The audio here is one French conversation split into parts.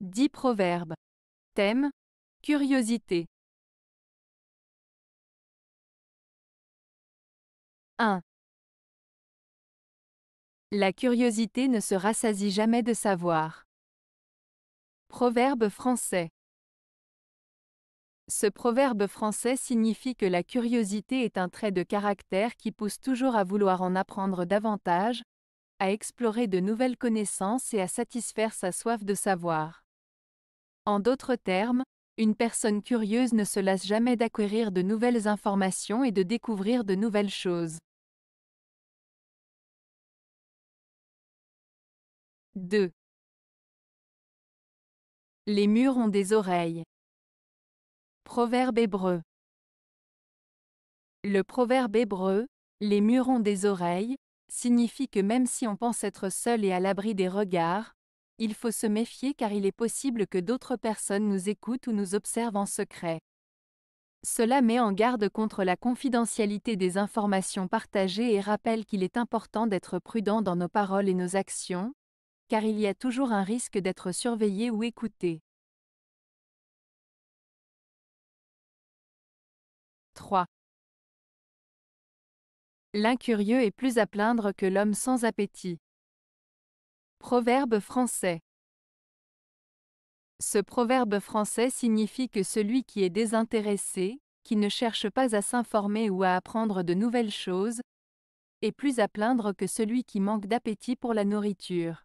10 proverbes. Thème Curiosité. 1. La curiosité ne se rassasie jamais de savoir. Proverbe français. Ce proverbe français signifie que la curiosité est un trait de caractère qui pousse toujours à vouloir en apprendre davantage, à explorer de nouvelles connaissances et à satisfaire sa soif de savoir. En d'autres termes, une personne curieuse ne se lasse jamais d'acquérir de nouvelles informations et de découvrir de nouvelles choses. 2. Les murs ont des oreilles. Proverbe hébreu. Le proverbe hébreu, les murs ont des oreilles, signifie que même si on pense être seul et à l'abri des regards, il faut se méfier car il est possible que d'autres personnes nous écoutent ou nous observent en secret. Cela met en garde contre la confidentialité des informations partagées et rappelle qu'il est important d'être prudent dans nos paroles et nos actions, car il y a toujours un risque d'être surveillé ou écouté. 3. L'incurieux est plus à plaindre que l'homme sans appétit. Proverbe français. Ce proverbe français signifie que celui qui est désintéressé, qui ne cherche pas à s'informer ou à apprendre de nouvelles choses, est plus à plaindre que celui qui manque d'appétit pour la nourriture.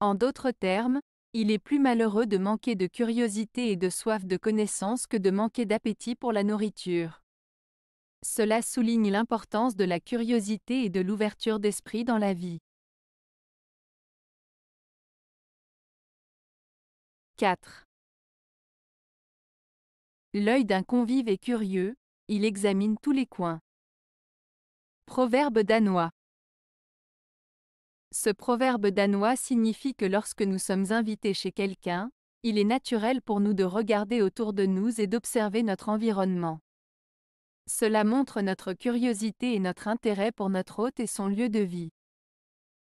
En d'autres termes, il est plus malheureux de manquer de curiosité et de soif de connaissance que de manquer d'appétit pour la nourriture. Cela souligne l'importance de la curiosité et de l'ouverture d'esprit dans la vie. 4. L'œil d'un convive est curieux, il examine tous les coins. Proverbe danois. Ce proverbe danois signifie que lorsque nous sommes invités chez quelqu'un, il est naturel pour nous de regarder autour de nous et d'observer notre environnement. Cela montre notre curiosité et notre intérêt pour notre hôte et son lieu de vie.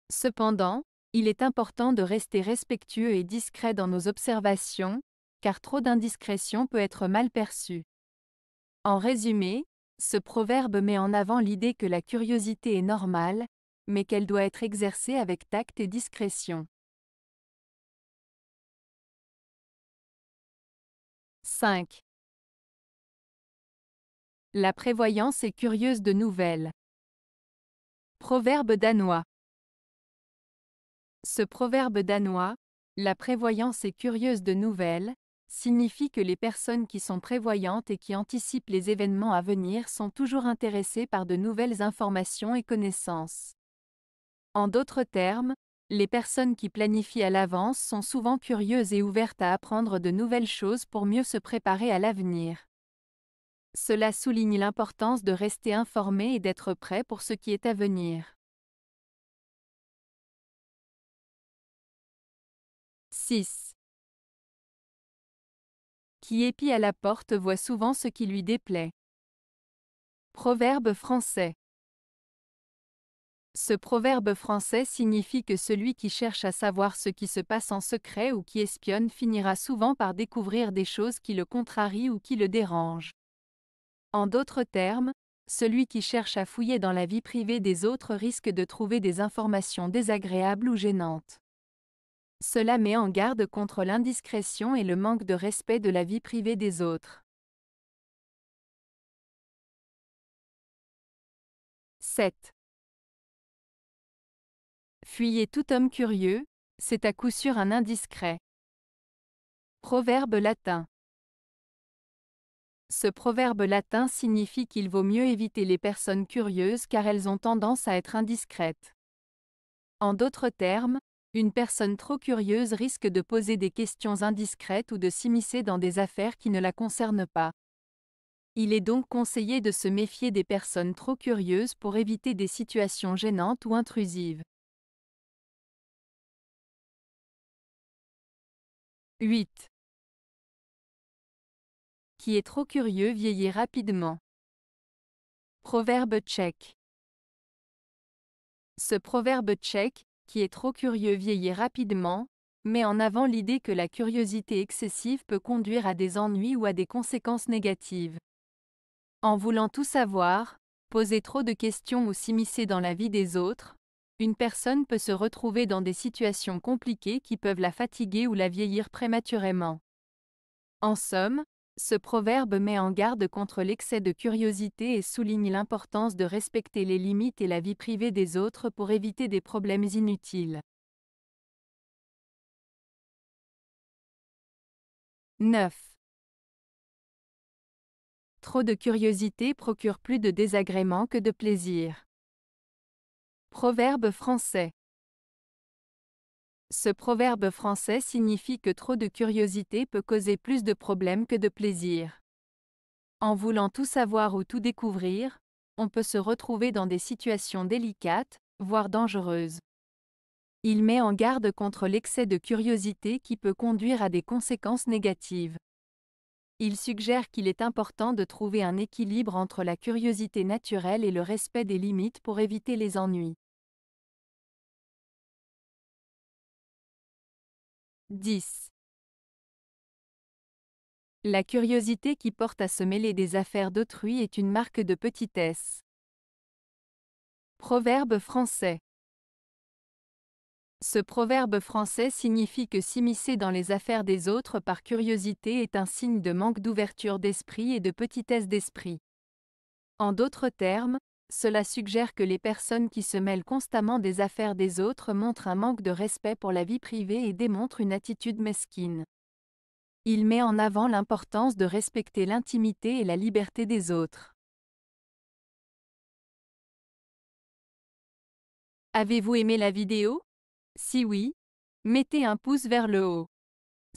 Cependant, il est important de rester respectueux et discret dans nos observations, car trop d'indiscrétion peut être mal perçue. En résumé, ce proverbe met en avant l'idée que la curiosité est normale, mais qu'elle doit être exercée avec tact et discrétion. 5. La prévoyance est curieuse de nouvelles. Proverbe danois. Ce proverbe danois, la prévoyance est curieuse de nouvelles, signifie que les personnes qui sont prévoyantes et qui anticipent les événements à venir sont toujours intéressées par de nouvelles informations et connaissances. En d'autres termes, les personnes qui planifient à l'avance sont souvent curieuses et ouvertes à apprendre de nouvelles choses pour mieux se préparer à l'avenir. Cela souligne l'importance de rester informé et d'être prêt pour ce qui est à venir. 6. Qui épie à la porte voit souvent ce qui lui déplaît. Proverbe français. Ce proverbe français signifie que celui qui cherche à savoir ce qui se passe en secret ou qui espionne finira souvent par découvrir des choses qui le contrarient ou qui le dérangent. En d'autres termes, celui qui cherche à fouiller dans la vie privée des autres risque de trouver des informations désagréables ou gênantes. Cela met en garde contre l'indiscrétion et le manque de respect de la vie privée des autres. 7. Fuyez tout homme curieux, c'est à coup sûr un indiscret. Proverbe latin. Ce proverbe latin signifie qu'il vaut mieux éviter les personnes curieuses car elles ont tendance à être indiscrètes. En d'autres termes, une personne trop curieuse risque de poser des questions indiscrètes ou de s'immiscer dans des affaires qui ne la concernent pas. Il est donc conseillé de se méfier des personnes trop curieuses pour éviter des situations gênantes ou intrusives. 8. Qui est trop curieux vieillit rapidement. Proverbe tchèque. Ce proverbe tchèque, qui est trop curieux vieillit rapidement, met en avant l'idée que la curiosité excessive peut conduire à des ennuis ou à des conséquences négatives. En voulant tout savoir, poser trop de questions ou s'immiscer dans la vie des autres, une personne peut se retrouver dans des situations compliquées qui peuvent la fatiguer ou la vieillir prématurément. En somme, ce proverbe met en garde contre l'excès de curiosité et souligne l'importance de respecter les limites et la vie privée des autres pour éviter des problèmes inutiles. 9. Trop de curiosité procure plus de désagréments que de plaisir. Proverbe français. Ce proverbe français signifie que trop de curiosité peut causer plus de problèmes que de plaisir. En voulant tout savoir ou tout découvrir, on peut se retrouver dans des situations délicates, voire dangereuses. Il met en garde contre l'excès de curiosité qui peut conduire à des conséquences négatives. Il suggère qu'il est important de trouver un équilibre entre la curiosité naturelle et le respect des limites pour éviter les ennuis. 10. La curiosité qui porte à se mêler des affaires d'autrui est une marque de petitesse. Proverbe français. Ce proverbe français signifie que s'immiscer dans les affaires des autres par curiosité est un signe de manque d'ouverture d'esprit et de petitesse d'esprit. En d'autres termes, cela suggère que les personnes qui se mêlent constamment des affaires des autres montrent un manque de respect pour la vie privée et démontrent une attitude mesquine. Il met en avant l'importance de respecter l'intimité et la liberté des autres. Avez-vous aimé la vidéo Si oui, mettez un pouce vers le haut.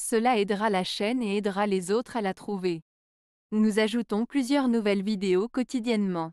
Cela aidera la chaîne et aidera les autres à la trouver. Nous ajoutons plusieurs nouvelles vidéos quotidiennement.